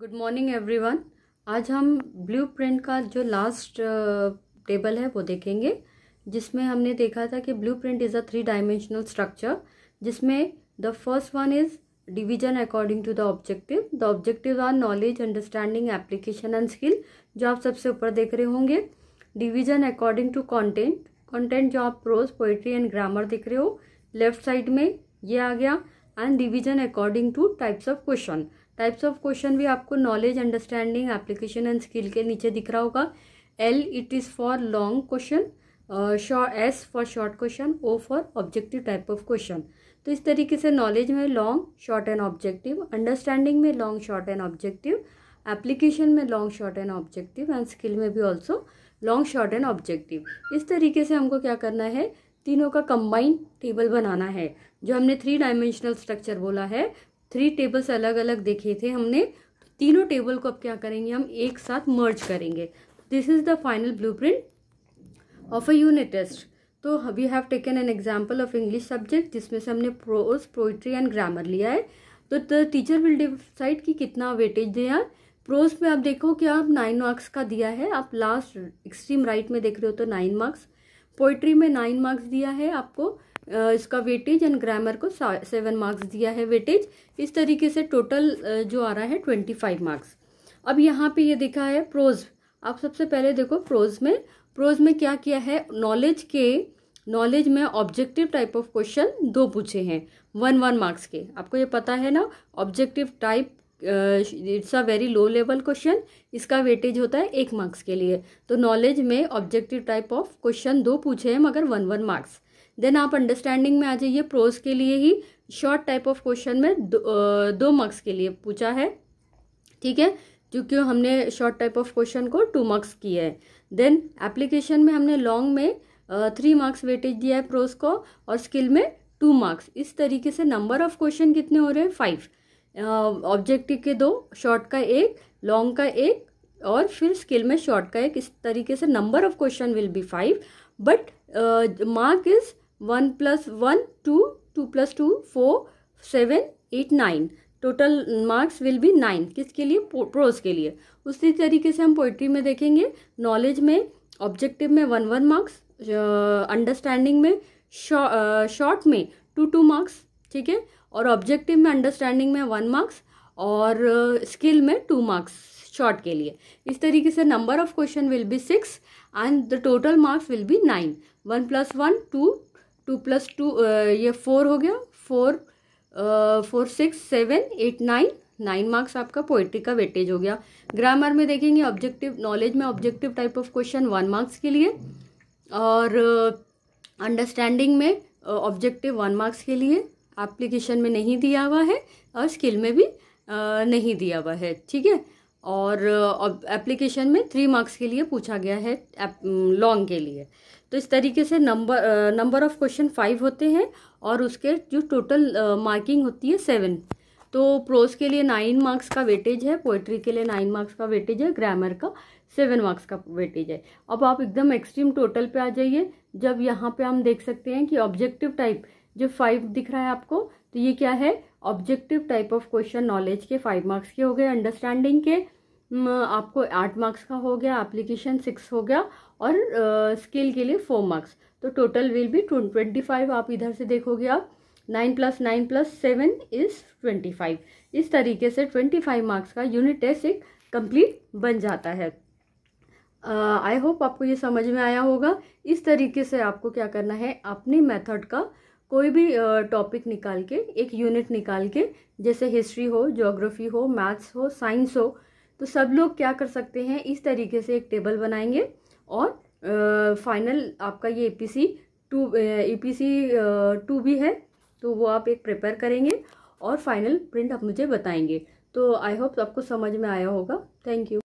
good morning everyone आज हम blue print का जो लास्ट टेबल uh, है वो देखेंगे जिसमें हमने देखा था कि blue print is a three dimensional structure जिसमें the first one is division according to the objective the objective are knowledge understanding application and skill जो आप सबसे ऊपर देख रहे होंगे division according to content content जो आप प्रोज पोइट्री एंड ग्रामर देख रहे हो लेफ्ट साइड में ये आ गया and division according to types of question types of question भी आपको knowledge understanding application and skill के नीचे दिख रहा होगा L it is for long question S for short question O for objective type of question तो इस तरीके से नॉलेज में long short and objective understanding में long short and objective application में long short and objective and skill में भी also long short and objective इस तरीके से हमको क्या करना है तीनों का कंबाइंड टेबल बनाना है जो हमने थ्री डायमेंशनल स्ट्रक्चर बोला है थ्री टेबल्स अलग अलग देखे थे हमने तो तीनों टेबल को अब क्या करेंगे हम एक साथ मर्ज करेंगे this is the final blue print of a unit test तो we have taken an example of English subject जिसमें से हमने प्रोज पोइट्री एंड ग्रामर लिया है तो द टीचर विल डिसाइड कि कितना वेटेज दें यार प्रोज में आप देखो कि आप नाइन मार्क्स का दिया है आप लास्ट एक्सट्रीम राइट में देख रहे हो तो नाइन मार्क्स पोइट्री में नाइन मार्क्स दिया है आपको इसका वेटेज एंड ग्रामर को सेवन मार्क्स दिया है वेटेज इस तरीके से टोटल जो आ रहा है ट्वेंटी फाइव मार्क्स अब यहाँ पे ये देखा है प्रोज आप सबसे पहले देखो प्रोज में प्रोज में क्या किया है नॉलेज के नॉलेज में ऑब्जेक्टिव टाइप ऑफ क्वेश्चन दो पूछे हैं वन वन मार्क्स के आपको ये पता है ना objective type it's a very low level question इसका वेटेज होता है एक मार्क्स के लिए तो नॉलेज में ऑब्जेक्टिव टाइप ऑफ क्वेश्चन दो पूछे हैं मगर वन वन मार्क्स देन आप अंडरस्टैंडिंग में आ जाइए प्रोज के लिए ही शॉर्ट टाइप ऑफ क्वेश्चन में दो, दो मार्क्स के लिए पूछा है ठीक है क्योंकि हमने शॉर्ट टाइप ऑफ क्वेश्चन को टू मार्क्स किया है देन एप्लीकेशन में हमने लॉन्ग में थ्री मार्क्स वेटेज दिया है प्रोज को और स्किल में टू मार्क्स इस तरीके से नंबर ऑफ क्वेश्चन कितने हो रहे हैं फाइव ऑब्जेक्टिव के दो शॉर्ट का एक लॉन्ग का एक और फिर स्किल में शॉर्ट का एक इस तरीके से number of question will be five but mark is one plus one two two plus two four seven eight nine total marks will be nine किसके लिए प्रोज के लिए उसी तरीके से हम पोइट्री में देखेंगे नॉलेज में ऑब्जेक्टिव में वन वन मार्क्स अंडरस्टैंडिंग में शॉर्ट uh, में टू टू मार्क्स ठीक है और ऑब्जेक्टिव में अंडरस्टैंडिंग में वन मार्क्स और स्किल uh, में टू मार्क्स शॉर्ट के लिए इस तरीके से number of question will be six and the total marks will be nine one plus one two two plus two ये फोर हो गया four four six seven eight nine nine marks आपका poetry का वेटेज हो गया grammar में देखेंगे objective knowledge में objective type of question one marks के लिए और अंडरस्टैंडिंग uh, में ऑब्जेक्टिव वन मार्क्स के लिए एप्लीकेशन में नहीं दिया हुआ है और स्किल में भी uh, नहीं दिया हुआ है ठीक है और एप्लीकेशन में थ्री मार्क्स के लिए पूछा गया है लॉन्ग के लिए तो इस तरीके से number number of question five होते हैं और उसके जो टोटल मार्किंग होती है सेवन तो प्रोज के लिए नाइन मार्क्स का वेटेज है पोइट्री के लिए नाइन मार्क्स का वेटेज है ग्रामर का सेवन मार्क्स का वेटेज है अब आप एकदम एक्सट्रीम टोटल पे आ जाइए जब यहाँ पे हम देख सकते हैं कि ऑब्जेक्टिव टाइप जो फाइव दिख रहा है आपको तो ये क्या है objective type of question knowledge के फाइव मार्क्स के हो गए अंडरस्टैंडिंग के आपको आठ मार्क्स का हो गया एप्लीकेशन सिक्स हो गया और स्किल के लिए फोर मार्क्स तो total will be twenty five आप इधर से देखोगे आप nine plus nine plus seven is twenty five इस तरीके से ट्वेंटी फाइव मार्क्स का यूनिट टेस्ट एक कंप्लीट बन जाता है आई uh, होप आपको ये समझ में आया होगा इस तरीके से आपको क्या करना है अपने मेथड का कोई भी टॉपिक uh, निकाल के एक यूनिट निकाल के जैसे हिस्ट्री हो ज्योग्राफी हो मैथ्स हो साइंस हो तो सब लोग क्या कर सकते हैं इस तरीके से एक टेबल बनाएंगे और फाइनल आपका ये A P C two A P C two भी है तो वो आप एक प्रिपेयर करेंगे और फाइनल प्रिंट आप मुझे बताएंगे तो आई होप आपको समझ में आया होगा थैंक यू